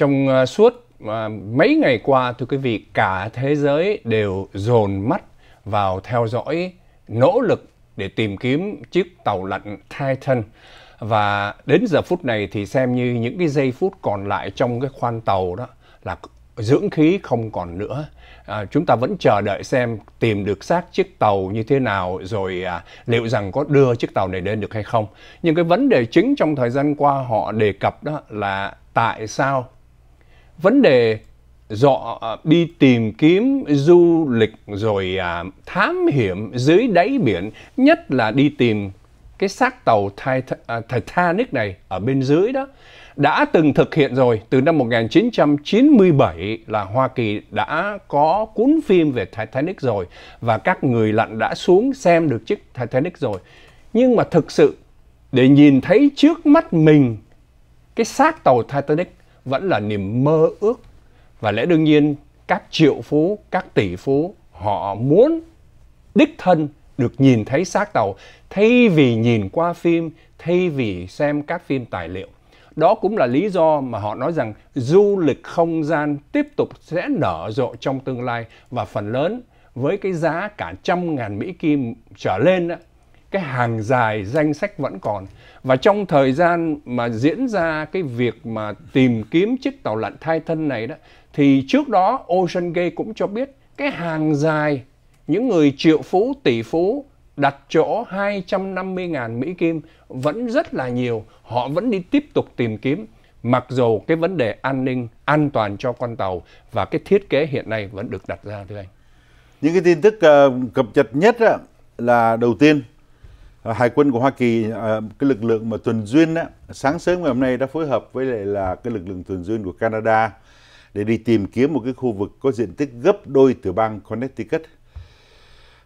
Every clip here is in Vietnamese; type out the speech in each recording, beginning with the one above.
trong ờ, suốt ờ, mấy ngày qua thưa quý vị cả thế giới đều dồn mắt vào theo dõi nỗ lực để tìm kiếm chiếc tàu lặn Titan và đến giờ phút này thì xem như những cái giây phút còn lại trong cái khoan tàu đó là dưỡng khí không còn nữa à, chúng ta vẫn chờ đợi xem tìm được xác chiếc tàu như thế nào rồi à, liệu rằng có đưa chiếc tàu này lên được hay không nhưng cái vấn đề chính trong thời gian qua họ đề cập đó là tại sao vấn đề dọ à, đi tìm kiếm du lịch rồi à, thám hiểm dưới đáy biển nhất là đi tìm cái xác tàu à, Titanic này ở bên dưới đó đã từng thực hiện rồi từ năm 1997 là Hoa Kỳ đã có cuốn phim về Titanic rồi và các người lặn đã xuống xem được chiếc Titanic rồi nhưng mà thực sự để nhìn thấy trước mắt mình cái xác tàu Titanic vẫn là niềm mơ ước và lẽ đương nhiên các triệu phú các tỷ phú họ muốn đích thân được nhìn thấy xác tàu thay vì nhìn qua phim thay vì xem các phim tài liệu đó cũng là lý do mà họ nói rằng du lịch không gian tiếp tục sẽ nở rộ trong tương lai và phần lớn với cái giá cả trăm ngàn Mỹ Kim trở lên cái hàng dài danh sách vẫn còn và trong thời gian mà diễn ra cái việc mà tìm kiếm chiếc tàu lặn thai thân này đó thì trước đó Ocean Gate cũng cho biết cái hàng dài những người triệu phú tỷ phú đặt chỗ 250.000 Mỹ Kim vẫn rất là nhiều, họ vẫn đi tiếp tục tìm kiếm mặc dù cái vấn đề an ninh, an toàn cho con tàu và cái thiết kế hiện nay vẫn được đặt ra thưa anh. Những cái tin tức uh, cập nhật nhất là đầu tiên Ờ, hải quân của hoa kỳ ờ, cái lực lượng mà tuần duyên á, sáng sớm ngày hôm nay đã phối hợp với lại là cái lực lượng tuần duyên của canada để đi tìm kiếm một cái khu vực có diện tích gấp đôi từ bang connecticut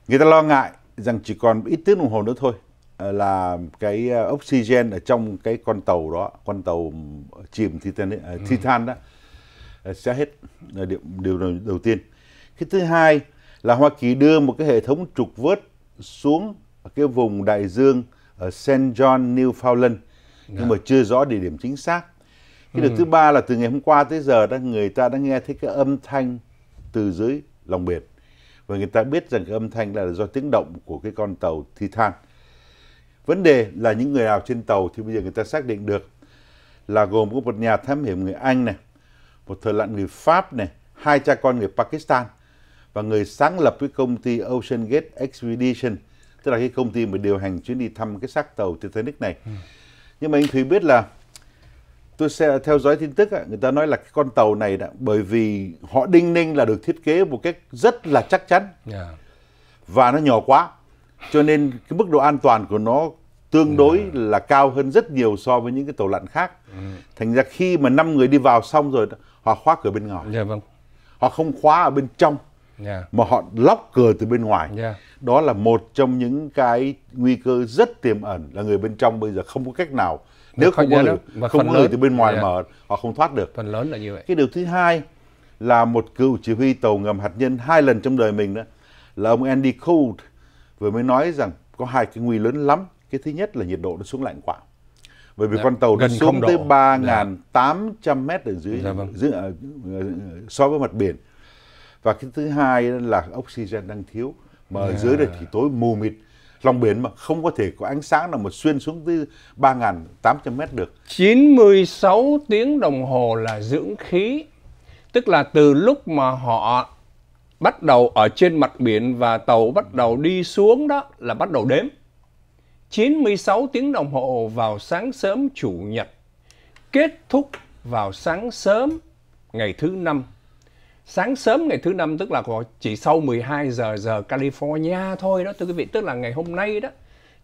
người ta lo ngại rằng chỉ còn ít tiếng đồng hồ nữa thôi ờ, là cái oxygen ở trong cái con tàu đó con tàu chìm titan ừ. titan đó sẽ hết điều, điều đầu tiên cái thứ hai là hoa kỳ đưa một cái hệ thống trục vớt xuống cái vùng đại dương ở St. John, Newfoundland nhưng dạ. mà chưa rõ địa điểm chính xác. Cái ừ. điều thứ ba là từ ngày hôm qua tới giờ đó người ta đã nghe thấy cái âm thanh từ dưới lòng biển và người ta biết rằng cái âm thanh là do tiếng động của cái con tàu Titan. Vấn đề là những người nào trên tàu thì bây giờ người ta xác định được là gồm có một nhà thám hiểm người Anh này, một thợ lặn người Pháp này, hai cha con người Pakistan và người sáng lập cái công ty Ocean Gate Expedition tức là cái công ty mà điều hành chuyến đi thăm cái xác tàu Titanic này ừ. nhưng mà anh thủy biết là tôi sẽ theo dõi tin tức người ta nói là cái con tàu này đã bởi vì họ đinh ninh là được thiết kế một cách rất là chắc chắn yeah. Dạ. và nó nhỏ quá cho nên cái mức độ an toàn của nó tương dạ. đối yeah. là cao hơn rất nhiều so với những cái tàu lặn khác yeah. Ừ. thành ra khi mà năm người đi vào xong rồi họ khóa cửa bên ngoài yeah, dạ vâng. họ không khóa ở bên trong yeah. Dạ. mà họ lóc cờ từ bên ngoài yeah. Dạ. đó là một trong những cái nguy cơ rất tiềm ẩn là người bên trong bây giờ không có cách nào nếu không, không có dạ người, mà không có người từ bên ngoài yeah. mà họ không thoát được phần lớn là như vậy cái điều thứ hai là một cựu chỉ huy tàu ngầm hạt nhân hai lần trong đời mình đó là ông Andy Gould vừa mới nói rằng có hai cái nguy lớn lắm cái thứ nhất là nhiệt độ nó xuống lạnh quá bởi vì dạ, con tàu nó xuống tới 3.800 dạ. mét ở dưới, dạ, vâng. dưới ở, ờ, ờ, ờ, so với mặt biển và cái thứ hai là oxygen đang thiếu mà yeah. dưới đây à. thì tối mù mịt lòng biển mà không có thể có ánh sáng nào mà xuyên xuống tới 3.800 mét được. 96 tiếng đồng hồ là dưỡng khí, tức là từ lúc mà họ bắt đầu ở trên mặt biển và tàu bắt đầu đi xuống đó là bắt đầu đếm. 96 tiếng đồng hồ vào sáng sớm Chủ nhật, kết thúc vào sáng sớm ngày thứ năm sáng sớm ngày thứ năm tức là chỉ sau 12 giờ giờ California thôi đó thưa quý vị tức là ngày hôm nay đó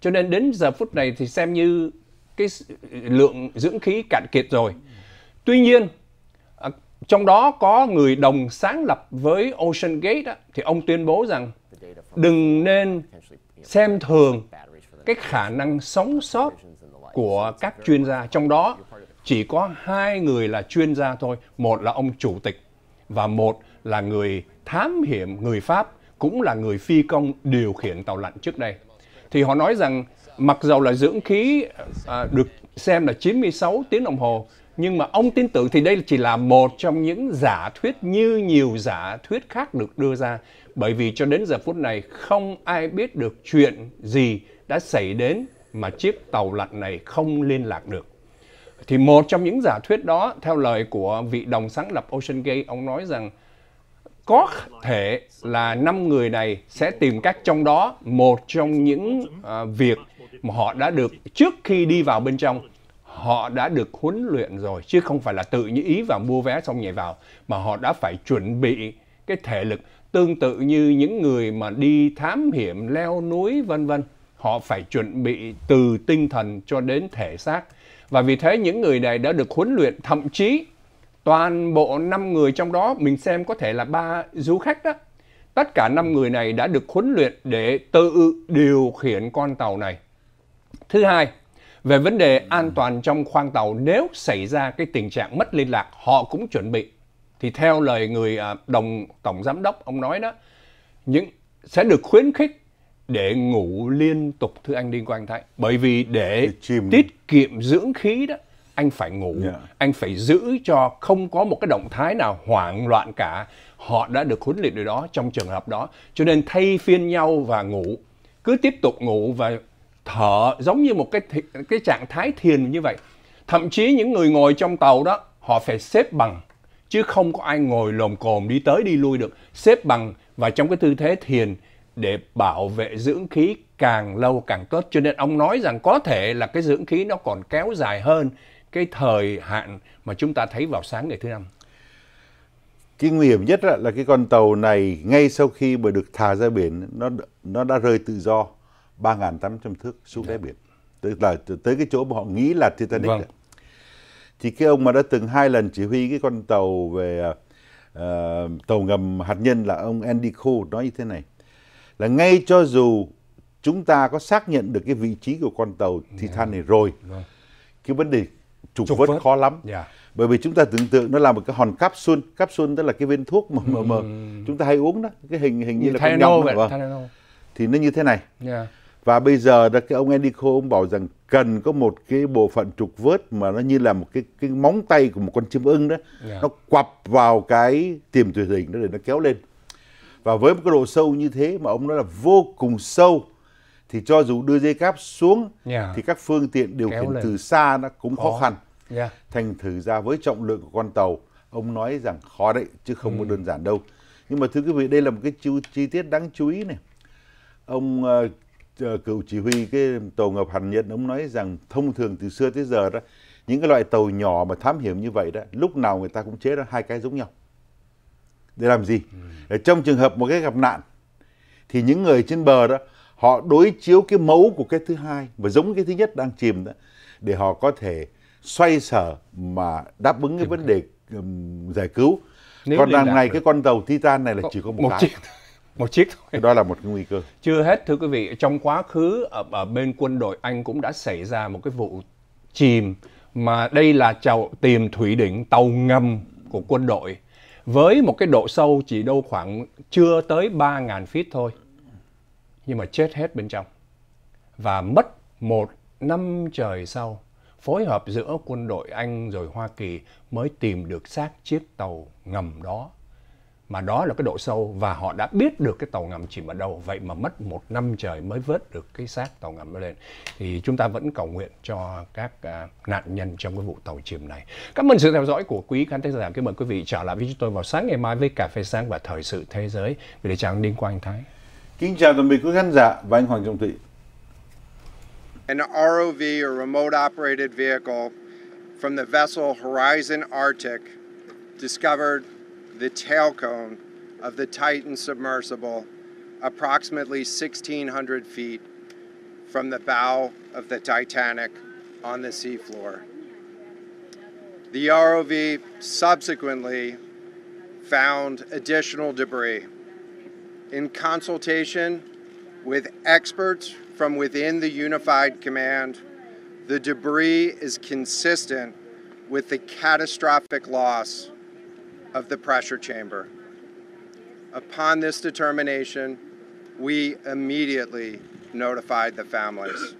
cho nên đến giờ phút này thì xem như cái lượng dưỡng khí cạn kiệt rồi tuy nhiên à, trong đó có người đồng sáng lập với Ocean Gate đó, thì ông tuyên bố rằng đừng nên xem thường cái khả năng sống sót của các chuyên gia trong đó chỉ có hai người là chuyên gia thôi một là ông chủ tịch và một là người thám hiểm người Pháp cũng là người phi công điều khiển tàu lặn trước đây. Thì họ nói rằng mặc dầu là dưỡng khí à, được xem là 96 tiếng đồng hồ nhưng mà ông tin tưởng thì đây chỉ là một trong những giả thuyết như nhiều giả thuyết khác được đưa ra bởi vì cho đến giờ phút này không ai biết được chuyện gì đã xảy đến mà chiếc tàu lặn này không liên lạc được. Thì một trong những giả thuyết đó, theo lời của vị đồng sáng lập Ocean Gate, ông nói rằng có thể là năm người này sẽ tìm cách trong đó một trong những uh, việc mà họ đã được trước khi đi vào bên trong họ đã được huấn luyện rồi chứ không phải là tự như ý và mua vé xong nhảy vào mà họ đã phải chuẩn bị cái thể lực tương tự như những người mà đi thám hiểm leo núi vân vân họ phải chuẩn bị từ tinh thần cho đến thể xác và vì thế những người này đã được huấn luyện thậm chí toàn bộ 5 người trong đó mình xem có thể là ba du khách đó. Tất cả 5 người này đã được huấn luyện để tự điều khiển con tàu này. Thứ hai, về vấn đề an toàn trong khoang tàu nếu xảy ra cái tình trạng mất liên lạc, họ cũng chuẩn bị. Thì theo lời người à, đồng tổng giám đốc ông nói đó, những sẽ được khuyến khích để ngủ liên tục thưa anh Đinh Quang Thạnh bởi vì để chìm. tiết kiệm dưỡng khí đó anh phải ngủ yeah. Dạ. anh phải giữ cho không có một cái động thái nào hoảng loạn cả họ đã được huấn luyện điều đó trong trường hợp đó cho nên thay phiên nhau và ngủ cứ tiếp tục ngủ và thở giống như một cái th- cái trạng thái thiền như vậy thậm chí những người ngồi trong tàu đó họ phải xếp bằng chứ không có ai ngồi lồm cồm đi tới đi lui được xếp bằng và trong cái tư thế thiền để bảo vệ dưỡng khí càng lâu càng tốt. Cho nên ông nói rằng có thể là cái dưỡng khí nó còn kéo dài hơn cái thời hạn mà chúng ta thấy vào sáng ngày thứ năm. Cái nguy hiểm nhất là cái con tàu này ngay sau khi mà được thả ra biển nó nó đã rơi tự do 3.800 thước xuống đáy dạ. biển. Tức là tới cái chỗ mà họ nghĩ là Titanic. Vâng. Thì cái ông mà đã từng hai lần chỉ huy cái con tàu về uh, tàu ngầm hạt nhân là ông Andy Cole nói như thế này là ngay cho dù chúng ta có xác nhận được cái vị trí của con tàu dạ. Titan này rồi, vâng. cái vấn đề trục, trục vớt, khó lắm. Yeah. Dạ. Bởi vì chúng ta tưởng tượng nó là một cái hòn capsule, capsule tức là cái viên thuốc mà mà, mà mm. chúng ta hay uống đó, cái hình hình như, như là con nhông vậy. Vâng. Thì nó như thế này. Yeah. Dạ. Và bây giờ đó cái ông Enrico ông bảo rằng cần có một cái bộ phận trục vớt mà nó như là một cái cái móng tay của một con chim ưng đó, yeah. nó quặp vào cái tiềm thủy hình đó để nó kéo lên. Và với một cái độ sâu như thế mà ông nói là vô cùng sâu thì cho dù đưa dây cáp xuống yeah. Dạ. thì các phương tiện điều khiển từ xa nó cũng khó, khó khăn. Yeah. Dạ. Thành thử ra với trọng lượng của con tàu, ông nói rằng khó đấy chứ không ừ. đơn giản đâu. Nhưng mà thưa quý vị, đây là một cái chi, chi tiết đáng chú ý này. Ông uh, cựu chỉ huy cái tàu ngọc hàn nhân ông nói rằng thông thường từ xưa tới giờ đó những cái loại tàu nhỏ mà thám hiểm như vậy đó, lúc nào người ta cũng chế ra hai cái giống nhau để làm gì để trong trường hợp một cái gặp nạn thì những người trên bờ đó họ đối chiếu cái mẫu của cái thứ hai và giống cái thứ nhất đang chìm đó để họ có thể xoay sở mà đáp ứng cái vấn đề um, giải cứu Nếu còn đằng này được. cái con tàu titan này là chỉ có một, một cái. chiếc một chiếc thôi đó là một cái nguy cơ chưa hết thưa quý vị trong quá khứ ở, ở bên quân đội anh cũng đã xảy ra một cái vụ chìm mà đây là tàu tìm thủy đỉnh tàu ngầm của quân đội với một cái độ sâu chỉ đâu khoảng chưa tới 3.000 feet thôi nhưng mà chết hết bên trong và mất một năm trời sau phối hợp giữa quân đội Anh rồi Hoa Kỳ mới tìm được xác chiếc tàu ngầm đó mà đó là cái độ sâu và họ đã biết được cái tàu ngầm chìm ở đâu vậy mà mất một năm trời mới vớt được cái xác tàu ngầm lên thì chúng ta vẫn cầu nguyện cho các à, nạn nhân trong cái vụ tàu chìm này cảm ơn sự theo dõi của quý khán thính giả kính mời quý vị trở lại với chúng tôi vào sáng ngày mai với cà phê sáng và thời sự thế giới vì để chào anh Đinh Quang Thái kính chào tạm biệt quý khán giả và anh Hoàng Trọng Thụy An ROV or remote operated vehicle from the vessel Horizon Arctic discovered the tail cone of the Titan submersible approximately 1,600 feet from the bow of the Titanic on the seafloor. The ROV subsequently found additional debris. In consultation with experts from within the Unified Command, the debris is consistent with the catastrophic loss of the pressure chamber. Upon this determination, we immediately notified the families.